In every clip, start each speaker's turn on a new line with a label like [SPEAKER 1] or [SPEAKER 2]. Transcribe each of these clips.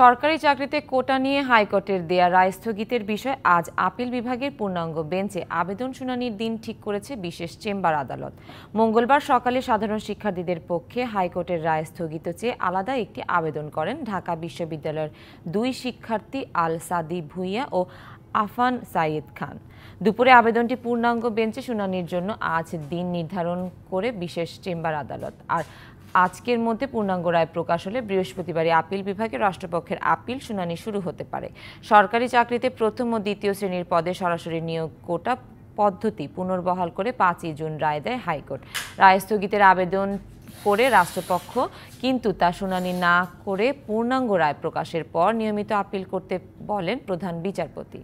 [SPEAKER 1] সরকারি চাকরিতে কোটা নিয়ে হাইকোর্টের দেয়া রায় স্থগিতের বিষয়ে আজ আপিল বিভাগের পূর্ণাঙ্গ বেঞ্চে আবেদন শুনানির দিন ঠিক করেছে বিশেষ চেম্বার আদালত মঙ্গলবার সকালে সাধারণ শিক্ষার্থীদের পক্ষে হাইকোর্টের রায় স্থগিত চেয়ে আলাদা একটি আবেদন করেন ঢাকা বিশ্ববিদ্যালয়ের দুই শিক্ষার্থী আল সাদি ভুইয়া ও আফান সাইদ খান দুপুরে আবেদনটি পূর্ণাঙ্গ বেঞ্চে শুনানির জন্য আজ দিন নির্ধারণ করে বিশেষ চেম্বার আদালত আর আজকের মধ্যে পূর্ণাঙ্গ রায় প্রকাশ হলে বৃহস্পতিবারই আপিল বিভাগে রাষ্ট্রপক্ষের আপিল শুনানি শুরু হতে পারে সরকারি চাকরিতে প্রথম ও দ্বিতীয় শ্রেণীর পদে সরাসরি নিয়োগ কোটা পদ্ধতি পুনর্বহাল করে পাঁচই জুন রায় দেয় হাইকোর্ট রায় স্থগিতের আবেদন করে রাষ্ট্রপক্ষ কিন্তু তা শুনানি না করে পূর্ণাঙ্গ রায় প্রকাশের পর নিয়মিত আপিল করতে বলেন প্রধান বিচারপতি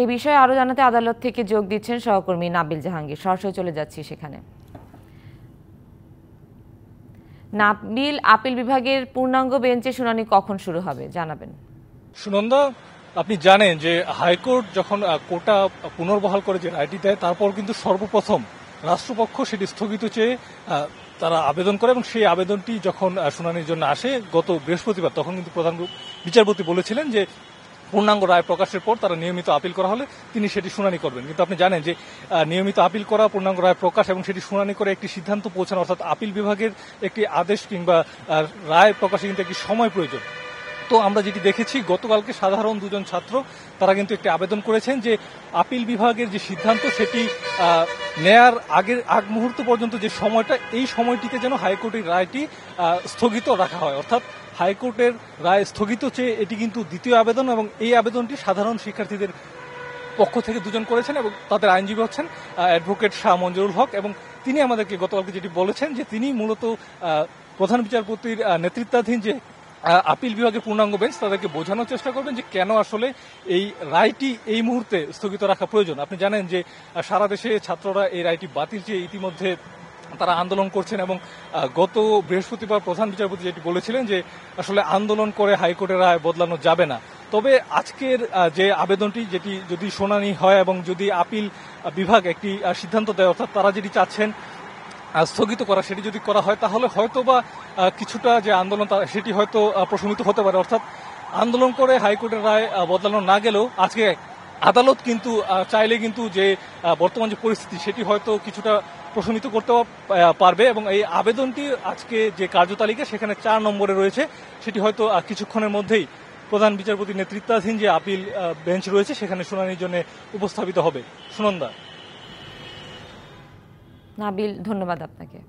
[SPEAKER 1] এ বিষয়ে আরও জানাতে আদালত থেকে যোগ দিচ্ছেন সহকর্মী নাবিল জাহাঙ্গীর সরাসরি চলে যাচ্ছি সেখানে নাবিল আপিল বিভাগের পূর্ণাঙ্গ বেঞ্চে শুনানি কখন শুরু হবে জানাবেন
[SPEAKER 2] সুনন্দা আপনি জানেন যে হাইকোর্ট যখন কোটা পুনর্বহাল করে যে রায়টি দেয় তারপর কিন্তু সর্বপ্রথম রাষ্ট্রপক্ষ সেটি স্থগিত চেয়ে তারা আবেদন করে এবং সেই আবেদনটি যখন শুনানির জন্য আসে গত বৃহস্পতিবার তখন কিন্তু প্রধান বিচারপতি বলেছিলেন যে পূর্ণাঙ্গ রায় প্রকাশের পর তারা নিয়মিত আপিল করা হলে তিনি সেটি শুনানি করবেন কিন্তু আপনি জানেন যে নিয়মিত আপিল করা পূর্ণাঙ্গ রায় প্রকাশ এবং সেটি শুনানি করে একটি সিদ্ধান্ত পৌঁছানো অর্থাৎ আপিল বিভাগের একটি আদেশ কিংবা রায় প্রকাশে কিন্তু একটি সময় প্রয়োজন তো আমরা যেটি দেখেছি গতকালকে সাধারণ দুজন ছাত্র তারা কিন্তু একটি আবেদন করেছেন যে আপিল বিভাগের যে সিদ্ধান্ত সেটি নেয়ার আগের আগ মুহূর্ত পর্যন্ত যে সময়টা এই সময়টিতে যেন হাইকোর্টের রায়টি স্থগিত রাখা হয় অর্থাৎ হাইকোর্টের রায় স্থগিত চেয়ে এটি কিন্তু দ্বিতীয় আবেদন এবং এই আবেদনটি সাধারণ শিক্ষার্থীদের পক্ষ থেকে দুজন করেছেন এবং তাদের আইনজীবী হচ্ছেন অ্যাডভোকেট শাহ মঞ্জুরুল হক এবং তিনি আমাদেরকে গতকালকে যেটি বলেছেন যে তিনি মূলত প্রধান বিচারপতির নেতৃত্বাধীন যে আপিল বিভাগের পূর্ণাঙ্গ বেঞ্চ তাদেরকে বোঝানোর চেষ্টা করবেন যে কেন আসলে এই রায়টি এই মুহূর্তে স্থগিত রাখা প্রয়োজন আপনি জানেন যে সারা দেশে ছাত্ররা এই রায়টি বাতিল চেয়ে ইতিমধ্যে তারা আন্দোলন করছেন এবং গত বৃহস্পতিবার প্রধান বিচারপতি যেটি বলেছিলেন যে আসলে আন্দোলন করে হাইকোর্টের রায় বদলানো যাবে না তবে আজকের যে আবেদনটি যেটি যদি শুনানি হয় এবং যদি আপিল বিভাগ একটি সিদ্ধান্ত দেয় অর্থাৎ তারা যেটি চাচ্ছেন স্থগিত করা সেটি যদি করা হয় তাহলে হয়তো বা কিছুটা যে আন্দোলন সেটি হয়তো প্রশমিত হতে পারে অর্থাৎ আন্দোলন করে হাইকোর্টের রায় বদলানো না গেলেও আজকে আদালত কিন্তু চাইলে কিন্তু যে বর্তমান যে পরিস্থিতি সেটি হয়তো কিছুটা প্রশমিত করতে পারবে এবং এই আবেদনটি আজকে যে কার্যতালিকা সেখানে চার নম্বরে রয়েছে সেটি হয়তো কিছুক্ষণের মধ্যেই প্রধান বিচারপতি নেতৃত্বাধীন যে আপিল বেঞ্চ রয়েছে সেখানে শুনানির জন্য উপস্থাপিত হবে সুনন্দা
[SPEAKER 1] নাবিল ধন্যবাদ আপনাকে